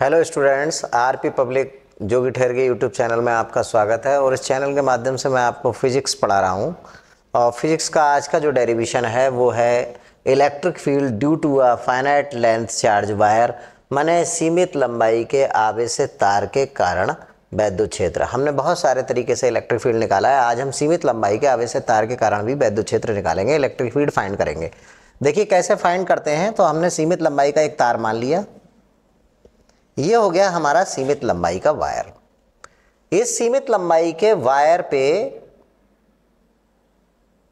Hello students RP public जो कि ठहर गई यूट्यूब चैनल में आपका स्वागत है और इस चैनल के माध्यम से मैं आपको फिजिक्स पढ़ा रहा हूँ और फिजिक्स का आज का जो डेरिवेशन है वो है electric field due to a finite length charge wire माने सीमित लंबाई के आवे से तार के कारण वैद्युत क्षेत्र हमने बहुत सारे तरीके से इलेक्ट्रिक फील्ड निकाला है आज हम सीमित लंबाई के आवे से तार के कारण भी वैद्युत क्षेत्र निकालेंगे इलेक्ट्रिक फील्ड फाइंड करेंगे देखिए कैसे फाइंड करते हैं तो हमने सीमित लंबाई का एक तार मान लिया ये हो गया हमारा सीमित लंबाई का वायर इस सीमित लंबाई के वायर पे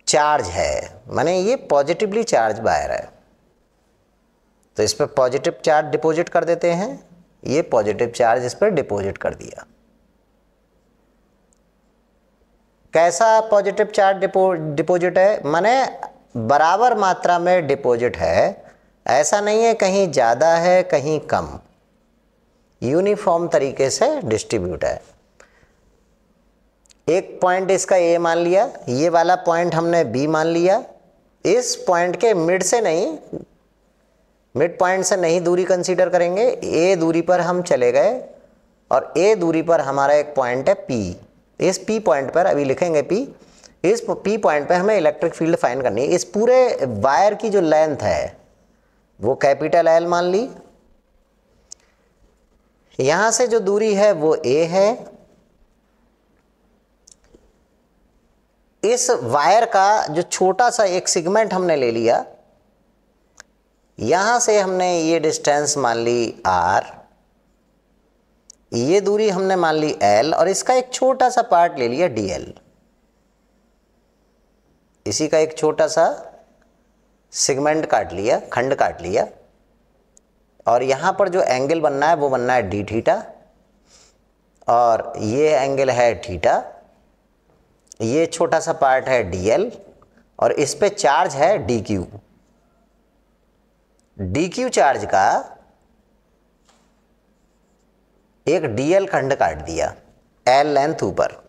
चार्ज है माने ये पॉजिटिवली चार्ज वायर है तो इस पर पॉजिटिव चार्ज डिपॉजिट कर देते हैं ये पॉजिटिव चार्ज इस पर डिपॉजिट कर दिया कैसा पॉजिटिव चार्ज डिपॉजिट है माने बराबर मात्रा में डिपॉजिट है ऐसा नहीं है कहीं ज़्यादा है कहीं कम यूनिफॉर्म तरीके से डिस्ट्रीब्यूट है एक पॉइंट इसका ए मान लिया ये वाला पॉइंट हमने बी मान लिया इस पॉइंट के मिड से नहीं मिड पॉइंट से नहीं दूरी कंसीडर करेंगे ए दूरी पर हम चले गए और ए दूरी पर हमारा एक पॉइंट है पी इस पी पॉइंट पर अभी लिखेंगे पी इस पी पॉइंट पर हमें इलेक्ट्रिक फील्ड फाइन करनी है इस पूरे वायर की जो लेंथ है वो कैपिटल एल मान ली यहां से जो दूरी है वो ए है इस वायर का जो छोटा सा एक सिगमेंट हमने ले लिया यहां से हमने ये डिस्टेंस मान ली आर ये दूरी हमने मान ली एल और इसका एक छोटा सा पार्ट ले लिया डी एल इसी का एक छोटा सा सिगमेंट काट लिया खंड काट लिया और यहाँ पर जो एंगल बनना है वो बनना है डी थीटा और ये एंगल है थीटा ये छोटा सा पार्ट है डी एल और इस पे चार्ज है D Q D Q charge का एक डी एल खंड काट दिया एल लेंथ ऊपर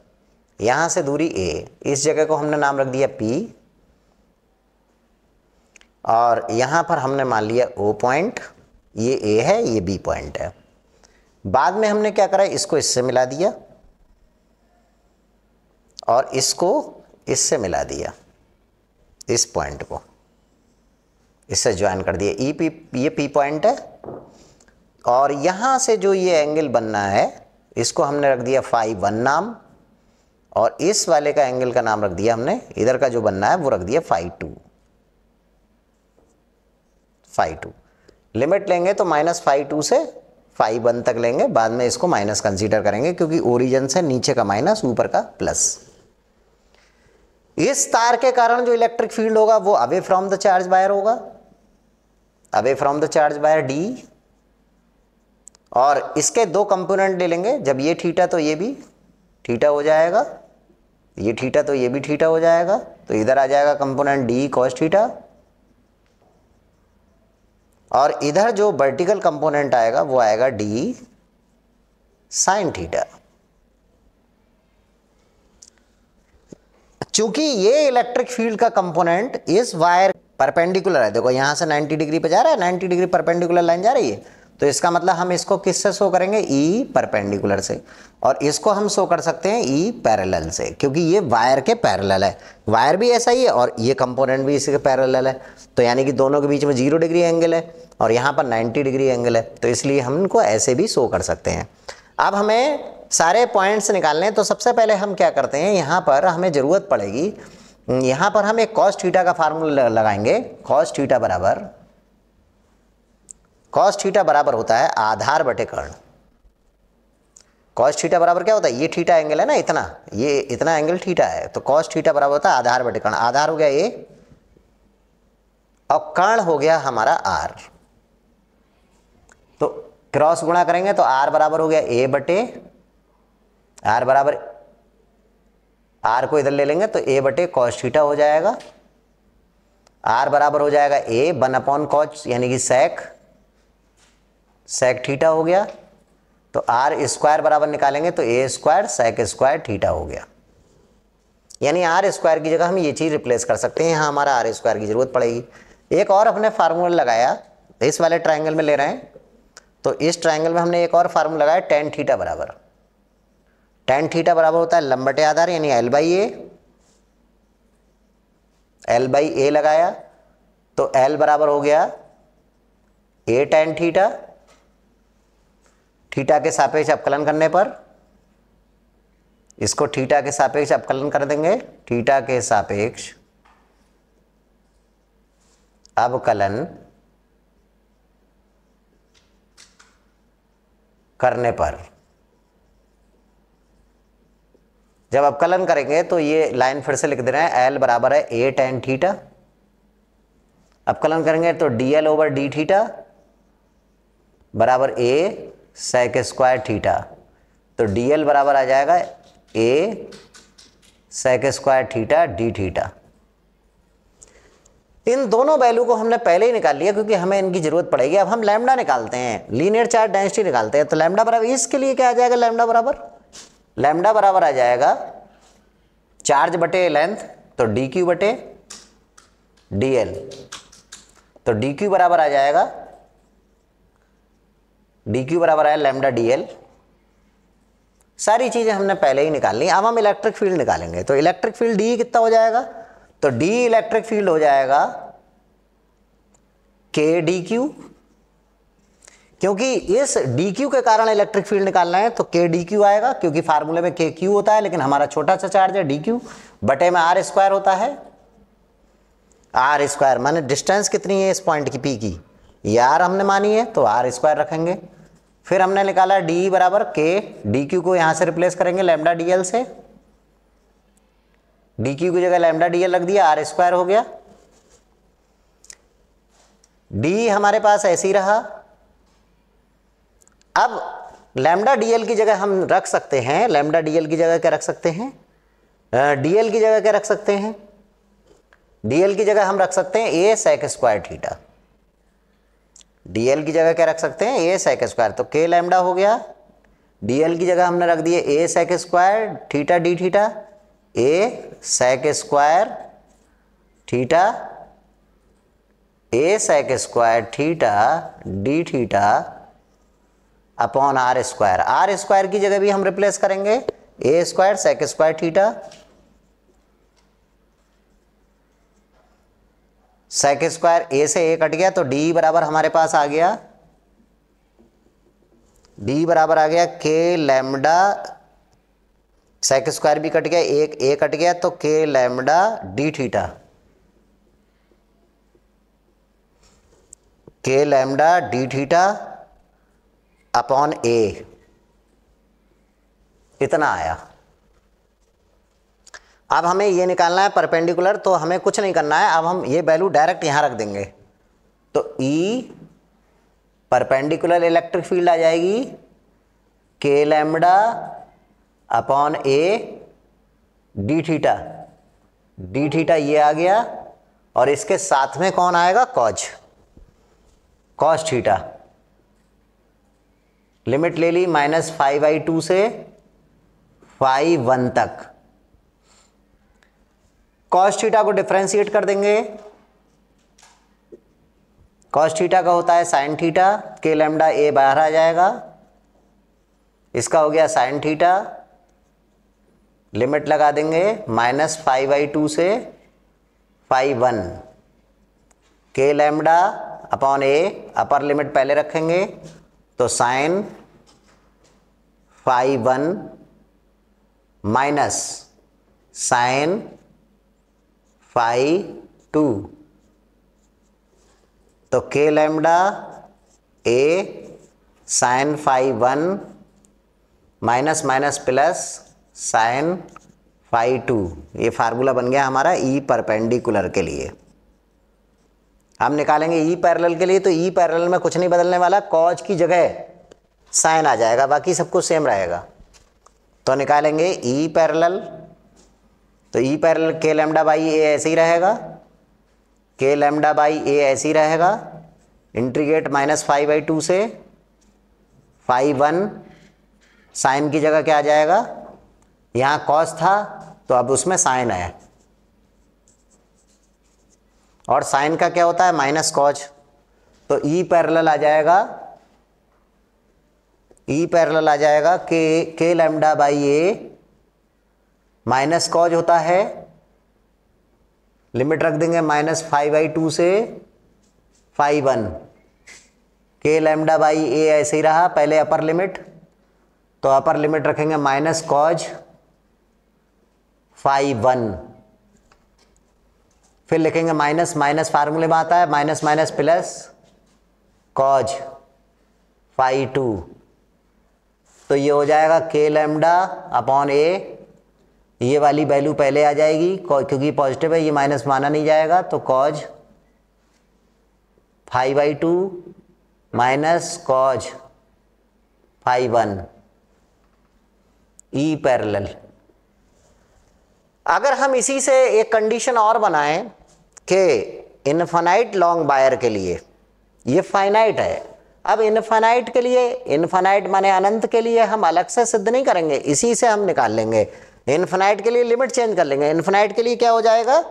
यहाँ से दूरी ए इस जगह को हमने नाम रख दिया पी और यहाँ पर हमने मान लिया ओ पॉइंट ये ए है ये बी पॉइंट है बाद में हमने क्या करा इसको इससे मिला दिया और इसको इससे मिला दिया इस पॉइंट को इससे ज्वाइन कर दिया ई e पी ये पी पॉइंट है और यहाँ से जो ये एंगल बनना है इसको हमने रख दिया फाइव वन नाम और इस वाले का एंगल का नाम रख दिया हमने इधर का जो बनना है वो रख दिया phi two phi two limit लेंगे तो माइनस फाइव टू से फाइव वन तक लेंगे बाद में इसको माइनस कंसीडर करेंगे क्योंकि ओरिजन से नीचे का माइनस ऊपर का प्लस इस तार के कारण जो इलेक्ट्रिक फील्ड होगा वो away from the charge wire होगा away from the charge wire D और इसके दो कंपोनेंट ले लेंगे जब ये ठीटा तो ये भी ठीटा हो जाएगा ये ठीटा तो ये भी ठीटा हो जाएगा तो इधर आ जाएगा कंपोनेंट डी कॉस ठीटा और इधर जो वर्टिकल कंपोनेंट आएगा वो आएगा डी साइन थीटा चूंकि ये इलेक्ट्रिक फील्ड का कंपोनेंट इस वायर परपेंडिकुलर है देखो यहां से 90 डिग्री पे जा रहा है 90 डिग्री परपेंडिकुलर लाइन जा रही है तो इसका मतलब हम इसको किससे शो करेंगे ई e परपेंडिकुलर से और इसको हम शो कर सकते हैं ई e पैरेलल से क्योंकि ये वायर के पैरेलल है वायर भी ऐसा ही है और ये कंपोनेंट भी इसके पैरेलल है तो यानी कि दोनों के बीच में जीरो डिग्री एंगल है और यहाँ पर नाइन्टी डिग्री एंगल है तो इसलिए हम इनको ऐसे भी शो कर सकते हैं अब हमें सारे पॉइंट्स निकालने हैं तो सबसे पहले हम क्या करते हैं यहाँ पर हमें ज़रूरत पड़ेगी यहाँ पर हम एक कॉस्ट थीटा का फार्मूला लगाएंगे कॉस्ट थीटा बराबर कॉस थीटा बराबर होता है आधार बटे कर्ण कॉस थीटा बराबर क्या होता है ये थीटा एंगल है ना इतना ये इतना एंगल थीटा है तो कॉस थीटा बराबर होता है आधार बटे कर्ण आधार हो गया ये और कर्ण हो गया हमारा आर तो क्रॉस गुणा करेंगे तो आर बराबर हो गया ए बटे आर बराबर आर को इधर ले लेंगे तो ए बटे कॉस थीटा हो जाएगा आर बराबर हो जाएगा ए बन अपॉन कॉच यानी कि सेक सेक थीटा हो गया तो आर स्क्वायर बराबर निकालेंगे तो A square sec square theta हो गया यानी आर स्क्वायर की जगह हम ये चीज़ रिप्लेस कर सकते हैं यहाँ हमारा आर स्क्वायर की ज़रूरत पड़ेगी एक और हमने फार्मूला लगाया इस वाले ट्राइंगल में ले रहे हैं तो इस ट्राइंगल में हमने एक और फार्मूला लगाया टेन थीटा बराबर टेन थीटा बराबर होता है लंबटे आधार यानी L by A L by A लगाया तो एल बराबर हो गया ए टेन थीटा थीटा के सापेक्ष अवकलन करने पर इसको थीटा के सापेक्ष अवकलन कर देंगे थीटा के सापेक्ष अवकलन करने पर जब अवकलन करेंगे तो ये लाइन फिर से लिख दे रहे हैं एल बराबर है ए टेन थीटा अवकलन करेंगे तो D L over D theta बराबर ए सेक स्क्वायर थीटा तो डी एल बराबर आ जाएगा A sec square theta D theta इन दोनों वैल्यू को हमने पहले ही निकाल लिया क्योंकि हमें इनकी ज़रूरत पड़ेगी अब हम लैमडा निकालते हैं लीनियर चार्ज डेंसिटी निकालते हैं तो लैमडा बराबर इसके लिए क्या आ जाएगा लैमडा बराबर लैमडा बराबर आ जाएगा चार्ज बटे लेंथ तो डी क्यू बटे डी एल तो डी क्यू बराबर आ जाएगा डी क्यू बराबर आया लेमडा डी एल सारी चीज़ें हमने पहले ही निकाल ली अब हम इलेक्ट्रिक फील्ड निकालेंगे तो इलेक्ट्रिक फील्ड डी कितना हो जाएगा तो डी इलेक्ट्रिक फील्ड हो जाएगा के डी क्यू क्योंकि इस डी क्यू के कारण इलेक्ट्रिक फील्ड निकालना है तो के डी क्यू आएगा क्योंकि फार्मूले में के क्यू होता है लेकिन हमारा छोटा सा चार्ज है डी क्यू बटे में आर स्क्वायर होता है आर स्क्वायर माने डिस्टेंस कितनी है इस पॉइंट की पी की ये आर हमने मानी है तो आर स्क्वायर रखेंगे फिर हमने निकाला डी बराबर के डी क्यू को यहाँ से रिप्लेस करेंगे लेमडा डी एल से डी क्यू की जगह लेमडा डी एल लग दिया आर स्क्वायर हो गया डी हमारे पास ऐसे ही रहा अब लेमडा डीएल की जगह हम रख सकते हैं लेमडा डीएल की जगह क्या रख सकते हैं डीएल की जगह क्या रख सकते हैं डीएल की जगह हम रख सकते हैं A sec square theta DL की जगह क्या रख सकते हैं ए सेक स्क्वायर तो के लैमडा हो गया डी एल की जगह हमने रख दिए A sec square theta D theta A sec square theta A sec square theta D theta upon R square R square की जगह भी हम रिप्लेस करेंगे A square sec square theta sec square A से ए कट गया तो D बराबर हमारे पास आ गया डी बराबर आ गया के लेमडा सेक स्क्वायर भी कट गया एक ए कट गया तो K lambda D theta K lambda D theta upon A इतना आया अब हमें ये निकालना है परपेंडिकुलर तो हमें कुछ नहीं करना है अब हम ये वैल्यू डायरेक्ट यहाँ रख देंगे तो E e perpendicular electric field आ जाएगी K lambda upon A D theta D theta ये आ गया और इसके साथ में कौन आएगा कॉज कॉज थीटा लिमिट ले ली माइनस फाइव आई टू से फाइव वन तक कॉस्ट थीटा को डिफ्रेंशिएट कर देंगे कॉस्ट थीटा का होता है sine theta K lambda A बाहर आ जाएगा इसका हो गया साइन थीटा लिमिट लगा देंगे माइनस फाइव बाई टू से phi one K lambda upon A upper limit पहले रखेंगे तो sine phi one minus sine phi two तो K lambda A sine phi one minus minus plus sine phi two ये formula बन गया हमारा ई e perpendicular के लिए हम निकालेंगे ई e पैरेलल के लिए तो ई e पैरेलल में कुछ नहीं बदलने वाला कॉज की जगह साइन आ जाएगा बाकी सब कुछ सेम रहेगा तो निकालेंगे ई पैरेलल तो E parallel K lambda by A ऐसे ही रहेगा के लेमडा बाई ए ऐसे ही रहेगा integrate minus phi by two से फाइव वन साइन की जगह क्या आ जाएगा यहाँ कॉस था तो अब उसमें साइन आया और साइन का क्या होता है माइनस कॉज तो ई e पैरल आ जाएगा ई e पैरल आ जाएगा K K lambda by A minus cos होता है लिमिट रख देंगे माइनस फाइव बाई टू से phi one K lambda by A ऐसे ही रहा पहले अपर लिमिट तो अपर लिमिट रखेंगे माइनस कॉज फाइव वन फिर लिखेंगे माइनस माइनस फार्मूले में आता है minus minus plus cos phi two तो ये हो जाएगा के लेमडा अपॉन ए ये वाली वैल्यू पहले आ जाएगी क्योंकि पॉजिटिव है ये माइनस माना नहीं जाएगा तो cos phi by two minus cos phi one E parallel अगर हम इसी से एक कंडीशन और बनाएं कि इन्फानाइट लॉन्ग बायर के लिए ये फाइनाइट है अब इन्फानाइट के लिए इनफाइट माने अनंत के लिए हम अलग से सिद्ध नहीं करेंगे इसी से हम निकाल लेंगे इन्फिनाइट के लिए लिमिट चेंज कर लेंगे इन्फिनाइट के लिए क्या हो जाएगा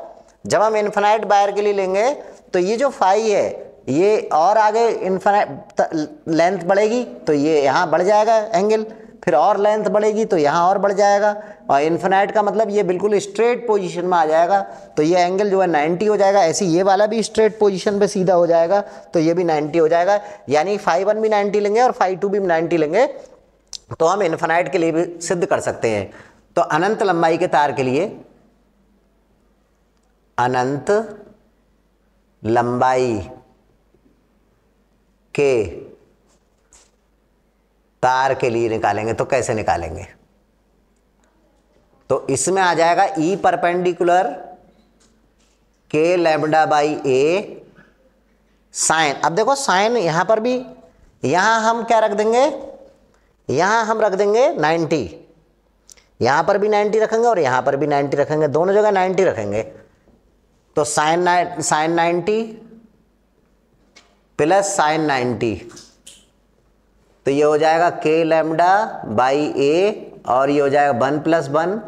जब हम इन्फिनाइट बायर के लिए लेंगे तो ये जो फाई है ये और आगे इन्फिनाइट लेंथ बढ़ेगी तो ये यहाँ बढ़ जाएगा एंगल फिर और लेंथ बढ़ेगी तो यहाँ और बढ़ जाएगा और इन्फिनाइट का मतलब ये बिल्कुल स्ट्रेट पोजीशन में आ जाएगा तो ये एंगल जो है 90 हो जाएगा ऐसे ये वाला भी स्ट्रेट पोजीशन पे सीधा हो जाएगा तो ये भी 90 हो जाएगा यानी फाइव वन भी 90 लेंगे और फाइव टू भी 90 लेंगे तो हम इन्फिनाइट के लिए भी सिद्ध कर सकते हैं तो अनंत लंबाई के तार के लिए अनंत लंबाई के तार के लिए निकालेंगे तो कैसे निकालेंगे तो इसमें आ जाएगा E perpendicular K lambda by A sine अब देखो साइन यहां पर भी यहां हम क्या रख देंगे यहां हम रख देंगे 90 यहाँ पर भी 90 रखेंगे और यहाँ पर भी 90 रखेंगे दोनों जगह 90 रखेंगे तो sine nine sine ninety plus sine ninety तो ये हो जाएगा के लेमडा बाई ए और ये हो जाएगा वन प्लस वन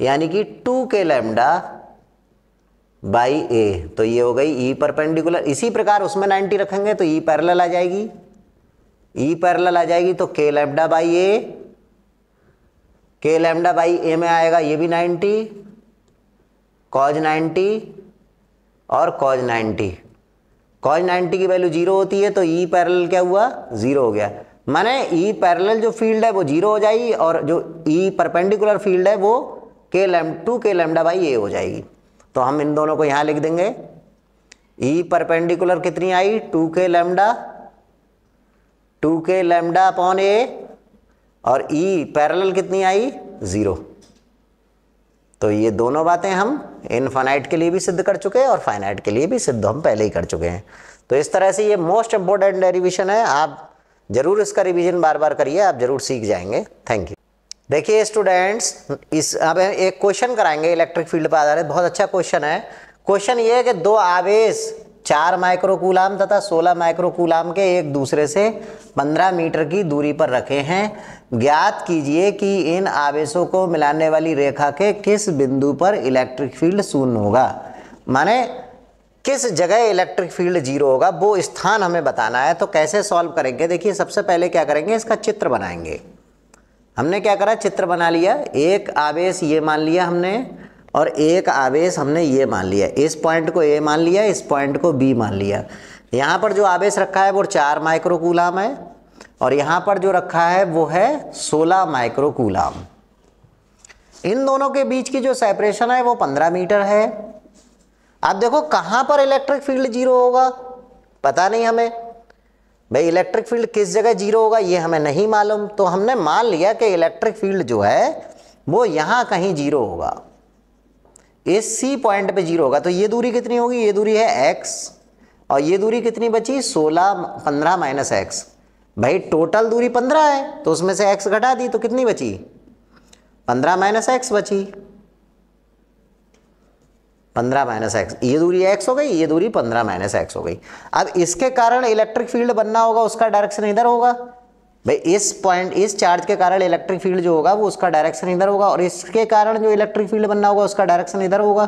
यानी कि टू के लेमडा बाई ए तो ये हो गई ई e परपेंडिकुलर इसी प्रकार उसमें 90 रखेंगे तो ई e पैरल आ जाएगी ई e पैरल आ जाएगी तो के लेमडा बाई ए के लेमडा बाई ए में आएगा ये भी 90 कॉज 90 और कॉज 90 कॉज 90 की वैल्यू जीरो होती है तो ई e पैरल क्या हुआ जीरो हो गया माने ई e पैरल जो फील्ड है वो जीरो हो जाएगी और जो ई e परपेंडिकुलर फील्ड है वो K lambda two K lambda by A हो जाएगी तो हम इन दोनों को यहाँ लिख देंगे ई e परपेंडिकुलर कितनी I two K lambda two K lambda upon A और ई e पैरेलल कितनी आई ज़ीरो तो ये दोनों बातें हम इनफाइनाइट के लिए भी सिद्ध कर चुके हैं और फाइनाइट के लिए भी सिद्ध हम पहले ही कर चुके हैं तो इस तरह से ये मोस्ट इम्पोर्टेंट डेरिवेशन है आप ज़रूर इसका रिवीजन बार बार करिए आप ज़रूर सीख जाएंगे थैंक यू देखिए स्टूडेंट्स इस अब एक क्वेश्चन कराएंगे इलेक्ट्रिक फील्ड पर आधारित बहुत अच्छा क्वेश्चन है क्वेश्चन ये है कि दो आवेश चार माइक्रोकूलाम तथा सोलह माइक्रोकूलाम के एक दूसरे से पंद्रह मीटर की दूरी पर रखे हैं ज्ञात कीजिए कि इन आवेशों को मिलाने वाली रेखा के किस बिंदु पर इलेक्ट्रिक फील्ड शून्य होगा माने किस जगह इलेक्ट्रिक फील्ड जीरो होगा वो स्थान हमें बताना है तो कैसे सॉल्व करेंगे देखिए सबसे पहले क्या करेंगे इसका चित्र बनाएंगे हमने क्या करा चित्र बना लिया एक आवेश ये मान लिया हमने और एक आवेश हमने ये मान लिया इस पॉइंट को ए मान लिया इस पॉइंट को बी मान लिया यहाँ पर जो आवेश रखा है वो चार माइक्रोकूलाम है और यहाँ पर जो रखा है वो है सोलह माइक्रोकूलाम इन दोनों के बीच की जो सेपरेशन है वो पंद्रह मीटर है आप देखो कहाँ पर इलेक्ट्रिक फील्ड जीरो होगा पता नहीं हमें भाई इलेक्ट्रिक फील्ड किस जगह जीरो होगा ये हमें नहीं मालूम तो हमने मान लिया कि इलेक्ट्रिक फील्ड जो है वो यहाँ कहीं जीरो होगा इस सी पॉइंट पे जीरो होगा तो ये दूरी कितनी होगी ये दूरी है एक्स और ये दूरी कितनी बची सोलह पंद्रह माइनस एक्स भाई टोटल दूरी पंद्रह है तो उसमें से एक्स घटा दी तो कितनी बची पंद्रह माइनस एक्स बची पंद्रह माइनस एक्स ये दूरी एक्स हो गई ये दूरी पंद्रह माइनस एक्स हो गई अब इसके कारण इलेक्ट्रिक फील्ड बनना होगा उसका डायरेक्शन इधर होगा भाई इस पॉइंट इस चार्ज के कारण इलेक्ट्रिक फील्ड जो होगा वो उसका डायरेक्शन इधर होगा और इसके कारण जो इलेक्ट्रिक फील्ड बनना होगा उसका डायरेक्शन इधर होगा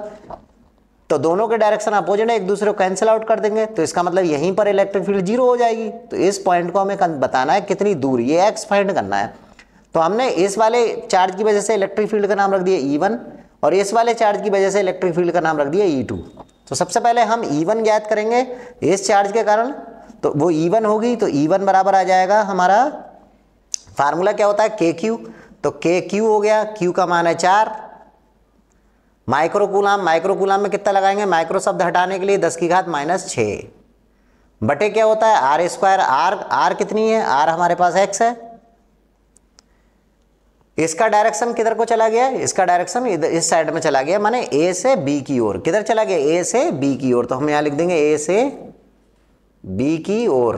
तो दोनों के डायरेक्शन अपोजिट है एक दूसरे को कैंसिल आउट कर देंगे तो इसका मतलब यहीं पर इलेक्ट्रिक फील्ड जीरो हो जाएगी तो इस पॉइंट को हमें बताना है कितनी दूर ये एक्स फाइंड करना है तो हमने इस वाले चार्ज की वजह से इलेक्ट्रिक फील्ड का नाम रख दिया ई e वन और इस वाले चार्ज की वजह से इलेक्ट्रिक फील्ड का नाम रख दिया ई e टू तो सबसे पहले हम ई e वन ज्ञात करेंगे इस चार्ज के कारण तो वो ईवन e होगी तो ईवन e बराबर आ जाएगा हमारा फार्मूला क्या होता है के क्यू तो के क्यू हो गया क्यू का मान है चार माइक्रोकूलाम माइक्रोकूलाम में कितना लगाएंगे माइक्रो शब्द हटाने के लिए दस की घात माइनस छः बटे क्या होता है आर स्क्वायर आर आर कितनी है आर हमारे पास एक्स है इसका डायरेक्शन किधर को चला गया इसका डायरेक्शन इस साइड में चला गया माने ए से बी की ओर किधर चला गया ए से बी की ओर तो हम यहां लिख देंगे ए से बी की ओर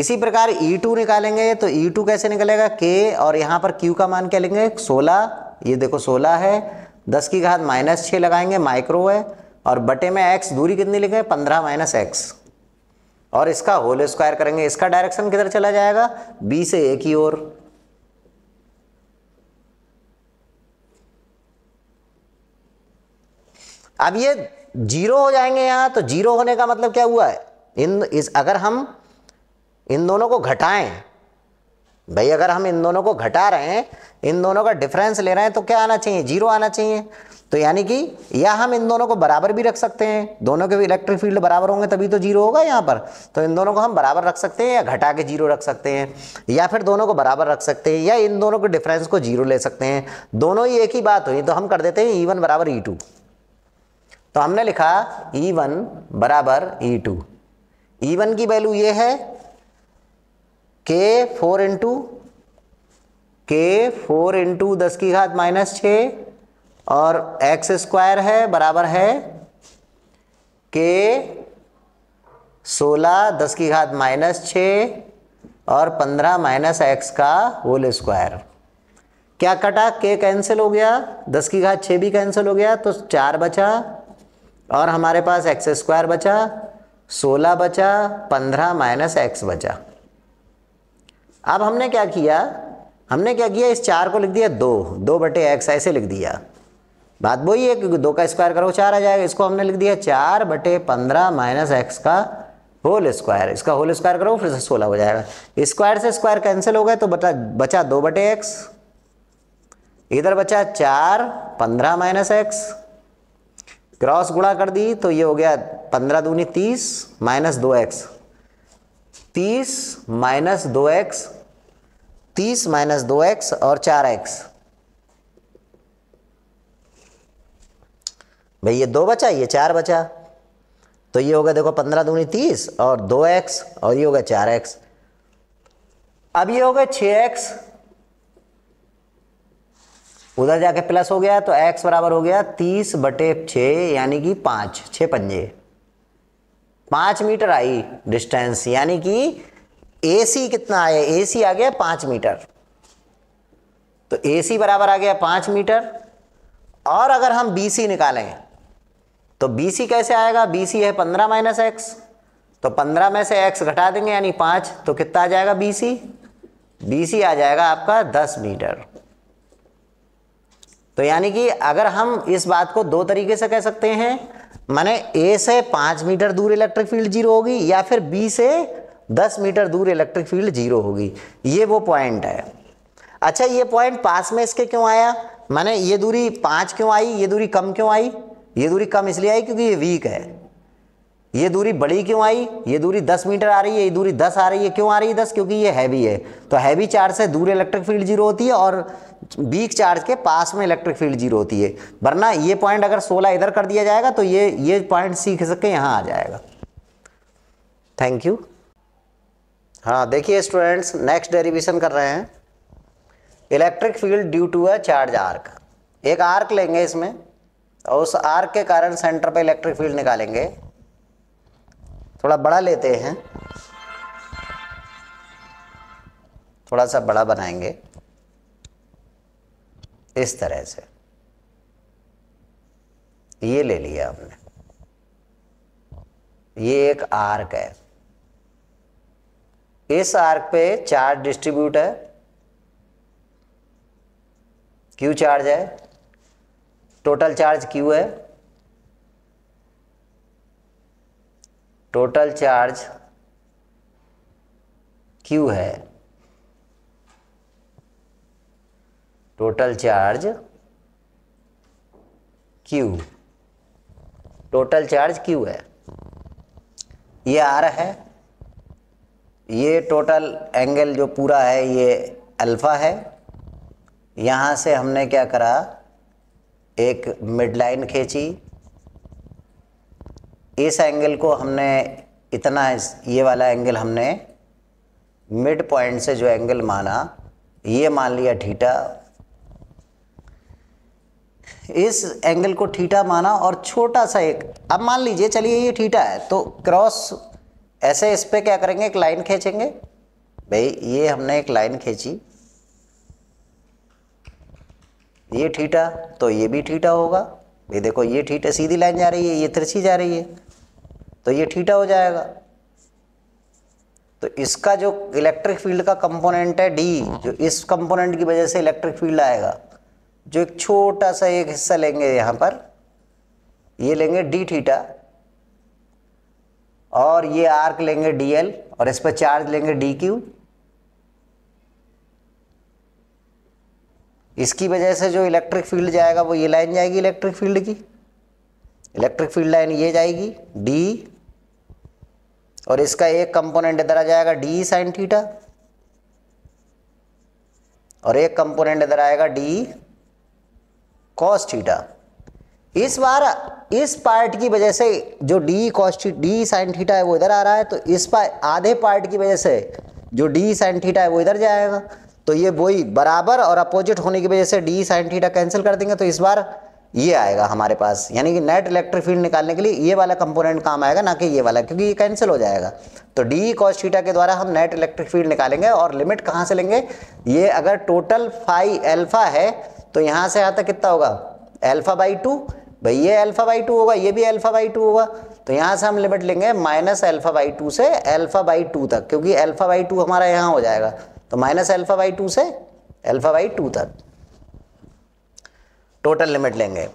इसी प्रकार E2 निकालेंगे तो E2 कैसे निकलेगा K और यहां पर Q का मान क्या लेंगे 16 ये देखो 16 है 10 की घात माइनस छ लगाएंगे माइक्रो है और बटे में x दूरी कितनी लिखे 15 माइनस एक्स और इसका होल स्क्वायर करेंगे इसका डायरेक्शन किधर चला जाएगा B से A की ओर अब ये जीरो हो जाएंगे यहां तो जीरो होने का मतलब क्या हुआ है इन इस अगर हम इन दोनों को घटाएं भाई अगर हम इन दोनों को घटा रहे हैं इन दोनों का डिफरेंस ले रहे हैं तो क्या आना चाहिए जीरो आना चाहिए तो यानी कि या हम इन दोनों को बराबर भी रख सकते हैं दोनों के भी इलेक्ट्रिक फील्ड बराबर होंगे तभी तो जीरो होगा यहाँ पर तो इन दोनों को हम बराबर रख सकते हैं या घटा के जीरो रख सकते हैं या फिर दोनों को बराबर रख सकते हैं या इन दोनों के डिफरेंस को जीरो ले सकते हैं दोनों ही एक ही बात हुई तो हम कर देते हैं ई e वन बराबर ई e टू तो हमने लिखा ई e वन बराबर ई टू ई वन की वैल्यू ये है K four into K four into दस की घात माइनस छ और एक्स स्क्वायर है बराबर है के सोलह दस की घात माइनस छ और पंद्रह माइनस एक्स का होल स्क्वायर क्या कटा के कैंसिल हो गया दस की घात छः भी कैंसिल हो गया तो चार बचा और हमारे पास एक्स स्क्वायर बचा सोलह बचा पंद्रह माइनस एक्स बचा अब हमने क्या किया हमने क्या किया इस चार को लिख दिया दो दो बटे एक्स ऐसे लिख दिया बात वही है कि दो का स्क्वायर करो चार आ जाएगा इसको हमने लिख दिया चार बटे पंद्रह माइनस एक्स का होल स्क्वायर इसका होल स्क्वायर करो फिर से सोलह हो जाएगा स्क्वायर से स्क्वायर कैंसिल हो गए तो बता बचा दो बटे एक्स इधर बचा चार पंद्रह माइनस एक्स क्रॉस गुणा कर दी तो ये हो गया पंद्रह दूनी तीस माइनस दो एक्स तीस माइनस दो एक्स तीस माइनस दो एक्स और चार एक्स भाई ये दो बचा ये चार बचा तो ये होगा देखो पंद्रह दूनी तीस और दो एक्स और ये होगा चार एक्स अब ये हो गया छः एक्स उधर जाके प्लस हो गया तो एक्स बराबर हो गया तीस बटे छः यानी कि पाँच छः पंजे पाँच मीटर आई डिस्टेंस यानी कि ए सी कितना आया ए सी आ गया पाँच मीटर तो ए सी बराबर आ गया पाँच मीटर और अगर हम बी सी निकालें तो बी सी कैसे आएगा बी सी है पंद्रह माइनस एक्स तो पंद्रह में से एक्स घटा देंगे यानी पाँच तो कितना आ जाएगा बी सी बी सी आ जाएगा आपका दस मीटर तो यानी कि अगर हम इस बात को दो तरीके से कह सकते हैं माने ए से पाँच मीटर दूर इलेक्ट्रिक फील्ड जीरो होगी या फिर बी से दस मीटर दूर इलेक्ट्रिक फील्ड जीरो होगी ये वो पॉइंट है अच्छा ये पॉइंट पास में इसके क्यों आया माने ये दूरी पाँच क्यों आई ये दूरी कम क्यों आई ये दूरी कम इसलिए आई क्योंकि ये वीक है ये दूरी बड़ी क्यों आई ये दूरी 10 मीटर आ रही है ये दूरी 10 आ रही है क्यों आ रही है 10 क्योंकि ये हैवी है तो हैवी चार्ज से दूर इलेक्ट्रिक फील्ड जीरो होती है और वीक चार्ज के पास में इलेक्ट्रिक फील्ड जीरो होती है वरना ये पॉइंट अगर 16 इधर कर दिया जाएगा तो ये ये पॉइंट सीख सके यहाँ आ जाएगा थैंक यू हाँ देखिए स्टूडेंट्स नेक्स्ट डेरिवेशन कर रहे हैं electric field due to a charge arc एक आर्क लेंगे इसमें और उस आर्क के कारण सेंटर पर इलेक्ट्रिक फील्ड निकालेंगे थोड़ा बड़ा लेते हैं थोड़ा सा बड़ा बनाएंगे इस तरह से ये ले लिया हमने ये एक आर्क है इस आर्क पे चार्ज डिस्ट्रीब्यूट है क्यू चार्ज है टोटल चार्ज क्यू है टोटल चार्ज Q है total charge Q total charge Q है ये R है ये टोटल एंगल जो पूरा है ये अल्फ़ा है यहाँ से हमने क्या करा एक मिड लाइन खींची इस एंगल को हमने इतना ये वाला एंगल हमने मिड पॉइंट से जो एंगल माना ये मान लिया ठीठा इस एंगल को ठीठा माना और छोटा सा एक अब मान लीजिए चलिए ये ठीटा है तो क्रॉस ऐसे इस पर क्या करेंगे एक लाइन खींचेंगे भाई ये हमने एक लाइन खींची ये ठीठा तो ये भी ठीठा होगा भाई देखो ये ठीठा सीधी लाइन जा रही है ये तिरछी जा रही है तो ये ठीटा हो जाएगा तो इसका जो इलेक्ट्रिक फील्ड का कंपोनेंट है डी हाँ। जो इस कंपोनेंट की वजह से इलेक्ट्रिक फील्ड आएगा जो एक छोटा सा एक हिस्सा लेंगे यहाँ पर ये लेंगे डी थीटा और ये आर्क लेंगे डी एल और इस पर चार्ज लेंगे डी क्यू इसकी वजह से जो इलेक्ट्रिक फील्ड जाएगा वो ये लाइन जाएगी इलेक्ट्रिक फील्ड की इलेक्ट्रिक फील्ड लाइन ये जाएगी डी और इसका एक कंपोनेंट इधर आ जाएगा डी साइन थीटा और एक कंपोनेंट इधर आएगा डी कॉस थीटा इस बार इस पार्ट की वजह से जो D cos D sine theta है वो इधर आ रहा है तो इस पर आधे पार्ट की वजह से जो डी साइन थीटा है वो इधर जाएगा तो ये वही बराबर और अपोजिट होने की वजह से डी साइन थीटा कैंसिल कर देंगे तो इस बार ये आएगा हमारे पास यानी कि नेट इलेक्ट्रिक फील्ड निकालने के लिए ये वाला कंपोनेंट काम आएगा ना कि ये वाला क्योंकि ये कैंसिल हो जाएगा तो डी कॉस थीटा के द्वारा हम नेट इलेक्ट्रिक फील्ड निकालेंगे और लिमिट कहाँ से लेंगे ये अगर टोटल फाई एल्फा है तो यहाँ से आता कितना होगा एल्फा बाई टू भाई ये एल्फा बाई टू होगा ये भी अल्फ़ा बाई टू होगा तो यहाँ से हम लिमिट लेंगे माइनस एल्फा बाई टू से एल्फा बाई टू तक क्योंकि एल्फा बाई टू हमारा यहाँ हो जाएगा तो माइनस एल्फा बाई टू से एल्फा बाई टू तक टोटल लिमिट लेंगे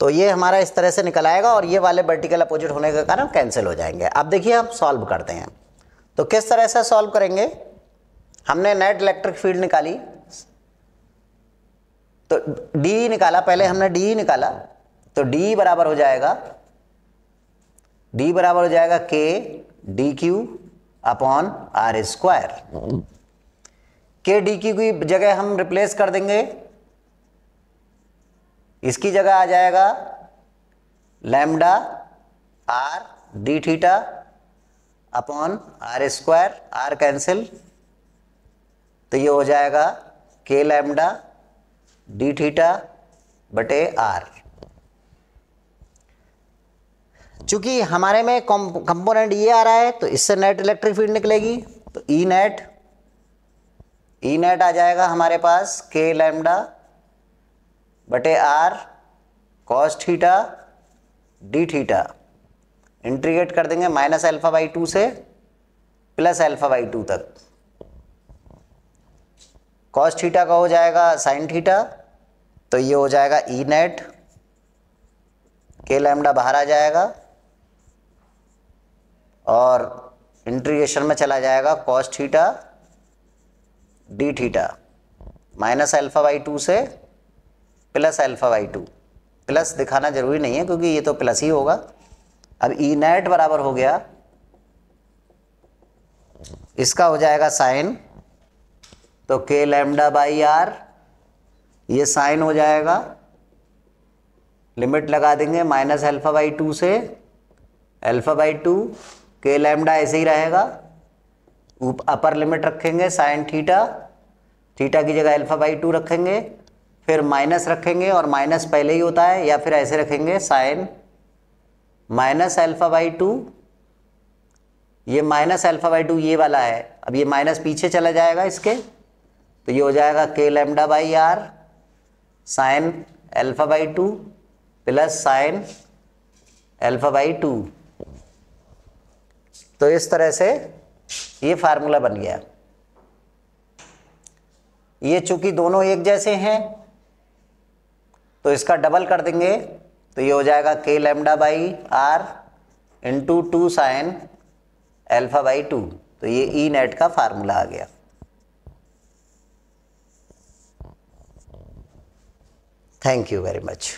तो ये हमारा इस तरह से निकल आएगा और ये वाले वर्टिकल अपोजिट होने के कारण कैंसिल हो जाएंगे अब देखिए हम सॉल्व करते हैं तो किस तरह से सॉल्व करेंगे हमने नेट इलेक्ट्रिक फील्ड निकाली तो डी निकाला पहले हमने डी निकाला तो डी बराबर हो जाएगा डी बराबर हो जाएगा K D Q upon R square K D Q की जगह हम रिप्लेस कर देंगे इसकी जगह आ जाएगा lambda R D theta upon R square R cancel तो ये हो जाएगा के लैम्डा डी थीटा बटे आर चूंकि हमारे में कंपोनेंट ये आ रहा है तो इससे नेट इलेक्ट्रिक फील्ड निकलेगी तो ई नेट ई नेट आ जाएगा हमारे पास के लैम्डा बटे R cos theta D theta integrate कर देंगे माइनस अल्फा बाई टू से प्लस अल्फा बाई टू तक कॉस थीटा का हो जाएगा साइन थीटा तो ये हो जाएगा ई नेट के लैमडा बाहर आ जाएगा और इंट्रीगेशन में चला जाएगा cos theta D theta minus alpha by two से plus alpha by two plus दिखाना ज़रूरी नहीं है क्योंकि ये तो प्लस ही होगा अब ई e नेट बराबर हो गया इसका हो जाएगा साइन तो के लैमडा बाई आर ये साइन हो जाएगा लिमिट लगा देंगे माइनस अल्फ़ा बाई टू से alpha by two K lambda ऐसे ही रहेगा अपर लिमिट रखेंगे साइन थीटा थीटा की जगह अल्फ़ा बाई टू रखेंगे फिर माइनस रखेंगे और माइनस पहले ही होता है या फिर ऐसे रखेंगे sine minus alpha by two ये माइनस अल्फ़ा बाई टू ये वाला है अब ये माइनस पीछे चला जाएगा इसके तो ये हो जाएगा K lambda by R sine alpha by two plus sine alpha by two तो इस तरह से ये फार्मूला बन गया ये चूंकि दोनों एक जैसे हैं तो इसका डबल कर देंगे तो ये हो जाएगा K lambda by R into two sine alpha by two तो ये ई e नेट का फार्मूला आ गया थैंक यू वेरी मच